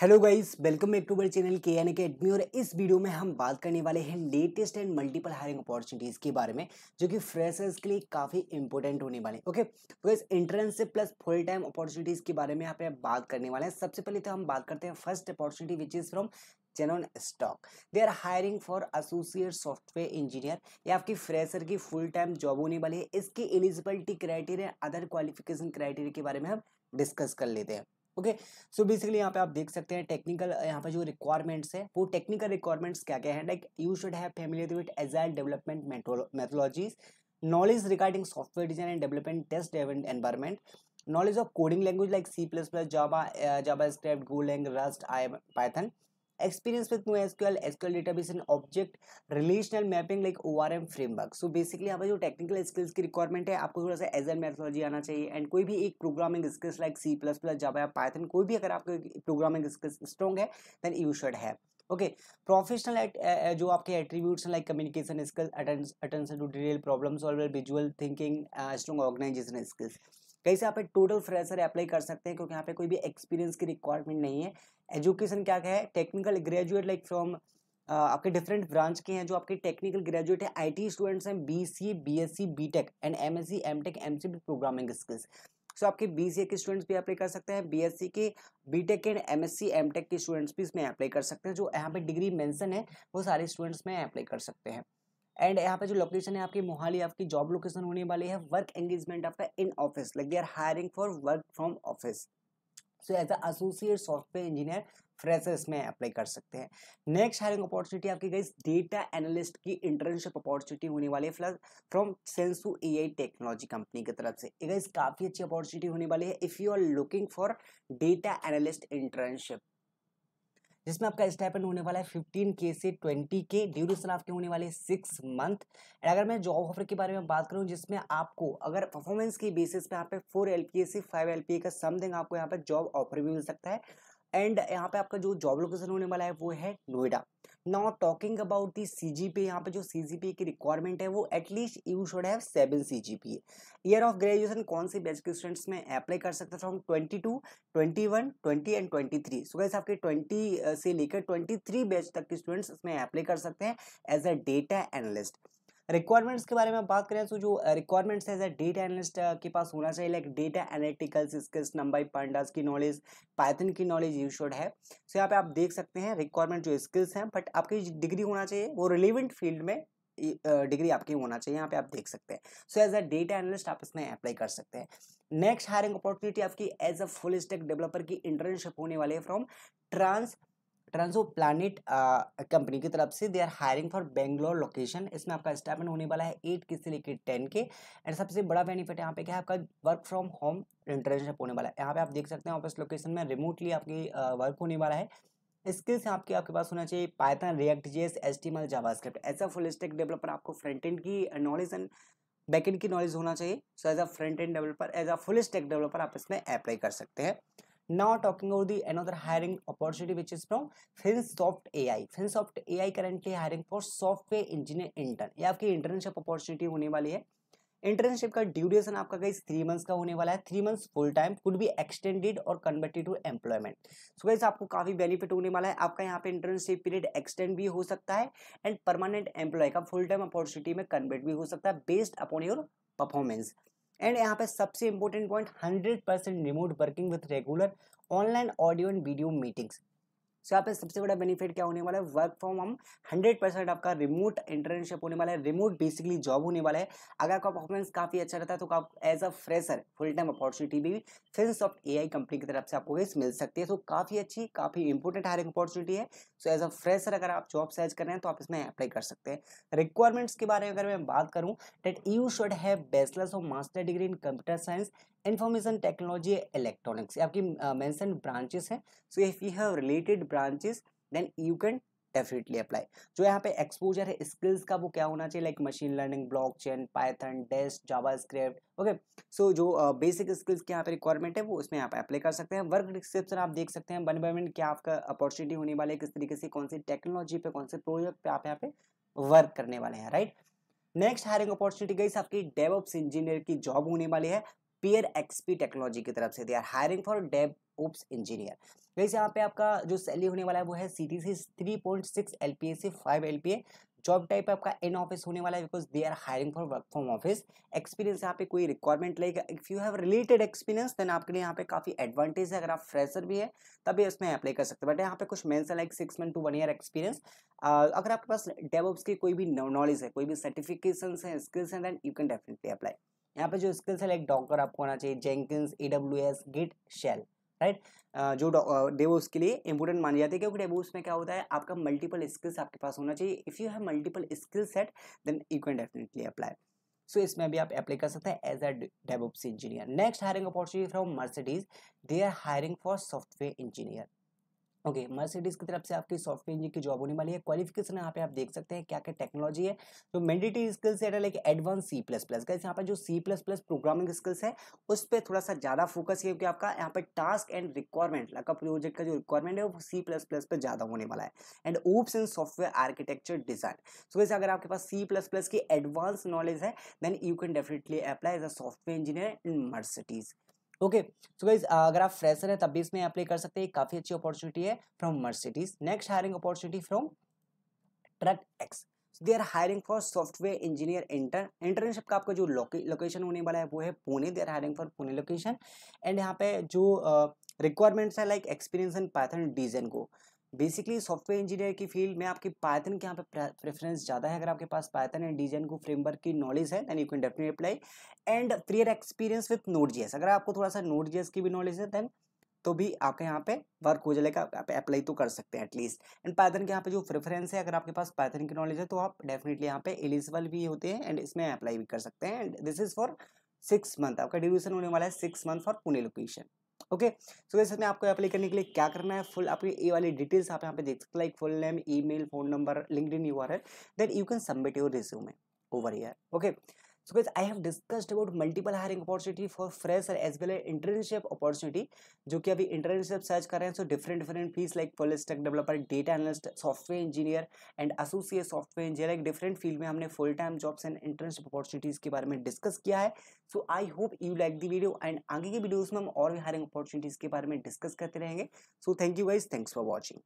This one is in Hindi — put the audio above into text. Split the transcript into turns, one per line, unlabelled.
Hello guys welcome back to our channel K N academy और इस वीडियो में हम बात करने वाले हैं latest and multiple hiring opportunities के बारे में जो कि फ्रेशर्स के लिए काफ़ी इंपॉर्टेंट होने वाले हैं ओके तो गाइस एंट्रेंस से प्लस फुल टाइम अपॉर्चुनिटीज़ के बारे में यहाँ पे बात करने वाले हैं सबसे पहले तो हम बात करते हैं first opportunity which is from Xenon Stack they are hiring for associate software engineer या आपकी फ्रेशर की फुल टाइम जॉब होने वाली है इसकी eligibility criteria other qualification criteria के बारे में हम डिस्कस कर लेते हैं ओके सो बेसिकली यहाँ पे आप देख सकते हैं टेक्निकल यहाँ पे जो रिक्वायरमेंट्स है वो टेक्निकल रिक्वायरमेंट्स क्या क्या है like you should have familiar with agile development methodologies knowledge regarding software design and development test environment knowledge of coding language like C plus plus Java JavaScript Golang Rust I Python experience with NoSQL, SQL database and object relational mapping like ORM framework. So basically आपका जो technical skills की requirement है आपको थोड़ा सा agile methodology आना चाहिए and कोई भी एक programming skills like C++, Java या Python कोई भी अगर आपके programming skills strong है then you should have. Okay professional जो आपके एट्रीब्यूट्स हैं like communication skills attention to detail problem solver visual thinking strong organization skills कहीं से यहाँ पे टोटल फ्रेशर अप्लाई कर सकते हैं क्योंकि यहाँ पे कोई भी एक्सपीरियंस की रिक्वायरमेंट नहीं है एजुकेशन क्या क्या है टेक्निकल ग्रेजुएट लाइक फ्रॉम आपके डिफरेंट ब्रांच के हैं जो आपके टेक्निकल ग्रेजुएट है आई स्टूडेंट्स हैं B B C S C B tech and M M S C tech M C B programming skills so आपके बी सी ए के स्टूडेंट्स भी अप्लाई कर सकते हैं बी एस सी के B tech and M S C M tech के स्टूडेंट्स भी इसमें अप्लाई कर सकते हैं जो यहाँ पे डिग्री मैंसन है वो सारे स्टूडेंट्स में अप्लाई कर सकते हैं एंड यहाँ पे जो लोकेशन है आपकी मोहाली आपकी जॉब लोकेशन होने वाली है वर्क एंगेजमेंट आपका in office like they are hiring for work from office so as associate software engineer freshers में अप्लाई कर सकते हैं नेक्स्ट हायरिंग अपॉर्चुनिटी आपकी गई डेटा एनालिस्ट की इंटर्नशिप अपॉर्चुनिटी होने वाली है प्लस फ्रॉम सेंसू ए आई टेक्नोलॉजी कंपनी की तरफ से काफ़ी अच्छी अपॉर्चुनिटी होने वाली है if you are looking for data analyst internship जिसमें आपका स्टाइपेंड होने वाला है फिफ्टीन के से ट्वेंटी के ड्यूरेशन आपके होने वाले सिक्स मंथ एंड अगर मैं जॉब ऑफर के बारे में बात करूँ जिसमें आपको अगर परफॉर्मेंस के बेसिस पे यहाँ पे फोर एल से फाइव एल का समथिंग आपको यहाँ पे जॉब ऑफर भी मिल सकता है एंड यहाँ पे आपका जो जॉब लोकेशन होने वाला है वो है Noida now talking about the C G P यहाँ पे जो सी जी पी की रिक्वायरमेंट है वो at least you should have seven C G P year of graduation कौन से बैच के स्टूडेंट्स में अप्लाई कर सकते from twenty two twenty one twenty and twenty three so guys आपके ट्वेंटी से लेकर ट्वेंटी थ्री बैच तक के स्टूडेंट्स इसमें अप्लाई कर सकते हैं as a data analyst requirements के बारे में बात करें तो जो रिक्वायरमेंट्स है डेटा एनालिस्ट के पास होना चाहिए like data analytical skills number pandas की नॉलेज पाइथन की knowledge you should have so यहाँ पे आप देख सकते हैं रिक्वायरमेंट जो स्किल्स हैं बट आपकी डिग्री होना चाहिए वो रिलेवेंट फील्ड में डिग्री आपकी होना चाहिए यहाँ पे आप देख सकते हैं so as a data analyst आप इसमें अप्लाई कर सकते हैं नेक्स्ट हायरिंग अपॉर्चुनिटी आपकी as a full stack developer की इंटर्नशिप होने वाली है फ्रॉम ट्रांस ट्रांसो प्लानिट कंपनी की तरफ से they are hiring for Bangalore location इसमें आपका स्टाफमेंट होने वाला है एट के से लेकर टेन के एंड सबसे बड़ा बेनिफिट यहाँ पे क्या है आपका वर्क फ्रॉम होम इंटर्नशिप होने वाला है यहाँ पे आप देख सकते हैं ऑफिस लोकेशन में रिमोटली आपकी वर्क होने वाला है स्किल्स आपके आपके पास होना चाहिए Python React JS S JavaScript as ऐसा फुल स्टेक डेवलपर आपको फ्रंट एंड की नॉलेज एंड बैक एंड की नॉलेज होना चाहिए so as a front end developer as a full stack developer आप इसमें अप्लाई कर सकते हैं now talking about the another hiring opportunity which is from finsoft ai finsoft ai currently hiring for software engineer intern ये आपकी इंटर्नशिप अपॉर्चुनिटी होने वाली है इंटर्नशिप का ड्यूरेशन आपका गाइस थ्री मंथ्स का होने वाला है three months full time could be extended और converted to employment so guys आपको काफ़ी बेनिफिट होने वाला है आपका यहाँ पे इंटर्नशिप पीरियड एक्सटेंड भी हो सकता है एंड परमानेंट एम्प्लॉय का फुल टाइम अपॉर्चुनिटी में कन्वर्ट भी हो सकता है based upon your performance and यहाँ पे सबसे important point 100 percent remote working with regular online audio and video meetings so यहाँ पे सबसे बड़ा बेनिफिट क्या होने वाला है वर्क फ्रॉम हम 100 परसेंट आपका रिमोट इंटर्नशिप होने वाला है रिमोट बेसिकली जॉब होने वाला है अगर आपका परफॉर्मेंस काफ़ी अच्छा रहता है तो आप as a fresher full time opportunity भी फिनसॉफ्ट ए कंपनी की तरफ से आपको इस मिल सकती है तो काफ़ी अच्छी काफ़ी इंपॉर्टेंट हायरिंग अपॉर्चुनिटी है सो एज अ फ्रेशर अगर आप जॉब सर्च कर रहे हैं तो आप इसमें अप्लाई कर सकते हैं रिक्वायरमेंट्स के बारे में अगर मैं बात करूँ that you should have bachelors of master degree in computer science information technology electronics आपकी मैंसन ब्रांचेस हैं so if you have related branches then you can definitely apply जो यहाँ पे एक्सपोजर है स्किल्स का वो क्या होना चाहिए like machine learning block chain Python desk JavaScript okay so जो बेसिक स्किल्स की यहाँ पे रिक्वायरमेंट है वो उसमें यहाँ पे अप्लाई कर सकते हैं वर्क डिस्क्रिप्शन आप देख सकते हैं वन बाय वन क्या आपका अपॉर्चुनिटी होने वाले किस तरीके से कौन सी टेक्नोलॉजी पे कौन से प्रोजेक्ट पे आप यहाँ पे वर्क करने वाले हैं राइट नेक्स्ट हायरिंग अपॉर्चुनिटी गई आपकी डेवऑप्स इंजीनियर की जॉब होने वाली है पेयर एक्सपी टेक्नोलॉजी की तरफ से they are hiring for DevOps engineer वैसे यहाँ पे आपका जो सैलरी होने वाला है वो है C T C three point six L P A से five L P A job type आपका इन ऑफिस होने वाला है because they are hiring for work from office experience यहाँ पे कोई रिक्वायरमेंट लगेगा if you have related experience then आपके लिए यहाँ पे काफ़ी एडवांटेज है अगर आप फ्रेशर भी है तभी इसमें अप्लाई कर सकते हैं बट यहाँ पे कुछ मेंस like six month to one year experience अगर आपके पास डेवऑप्स की कोई भी नॉलेज है कोई भी सर्टिफिकेशन है स्किल्स हैं then you can definitely apply यहाँ पे जो स्किल्स है लाइक डॉकर आपको आना चाहिए Jenkins E W S Git shell right जो डेवो उसके लिए इंपॉर्टेंट मानी जाती है क्योंकि डेवोस उसमें क्या होता है आपका मल्टीपल स्किल्स आपके पास होना चाहिए if you have multiple skill set then you can definitely apply so इसमें भी आप अप्लाई कर सकते हैं as a DevOps engineer next hiring opportunity from Mercedes they are hiring for software engineer okay okay, Mercedes की तरफ से आपकी सॉफ्टवेयर इंजीनियर की जॉब होने वाली है क्वालिफिकेशन यहाँ पे आप देख सकते हैं क्या क्या टेक्नोलॉजी है तो मैंडेटरी स्किल्स है like advance C plus plus का यहाँ पर जो C plus plus programming skills है उस पर थोड़ा सा ज़्यादा फोकस है क्योंकि आपका यहाँ पर टास्क एंड रिक्वायरमेंट आपका प्रोजेक्ट का जो रिक्वायरमेंट है वो सी प्लस प्लस पर ज़्यादा होने वाला है and ops in software architecture design so तो वैसे अगर आपके पास सी प्लस प्लस की एडवांस नॉलेज है then you can definitely apply as a software engineer in Mercedes okay so तो गाइज अगर आप फ्रेशर है तब भी इसमें अप्लाई कर सकते हैं काफ़ी अच्छी अपॉर्चुनिटी है from Mercedes next hiring opportunity from truck X they are hiring for software engineer inter internship का आपका जो लोकेशन होने वाला है वो है Pune they are hiring for Pune location and यहाँ पे जो रिक्वायरमेंट्स है like experience in Python design को बेसिकली सॉफ्टवेयर इंजीनियर की फील्ड में आपकी पायथन के यहाँ पे प्रेफरेंस ज़्यादा है अगर आपके पास पायथन एंड डीजन को फ्रेमवर्क की नॉलेज है then you can definitely apply and prior experience with Node जी अगर आपको थोड़ा सा नोट जीएस की भी नॉलेज है देन तो भी आपके यहाँ पे वर्क हो जाएगा आप अप्लाई तो कर सकते हैं एटलीस्ट एंड पायथन के यहाँ पे जो प्रेफरेंस है अगर आपके पास पायथन की नॉलेज है तो आप डेफिनेटली यहाँ पे एलिजिबल भी होते हैं एंड इसमें अप्लाई भी कर सकते हैं and this is for six month आपका ड्यूरेशन होने वाला है six month for Pune location okay so वैसे में आपको अप्लाई करने के लिए क्या करना है फुल आपकी ई वाली डिटेल्स आप यहाँ पे देख सकते like full name E phone number LinkedIn U R then you can submit your resume over here okay so guys I have discussed about multiple hiring opportunity for fresher as well as internship opportunity जो कि अभी इंटर्नशिप सर्च कर रहे हैं so different different field like full stack developer data analyst software engineer and associate software engineer like different field में हमने full time jobs and internship opportunities के बारे में डिस्कस किया है so I hope you like the video and आगे की वीडियोज में हम और भी हायरिंग अपॉर्चुनिटीज के बारे में डिस्कस करते रहेंगे so thank you guys thanks for watching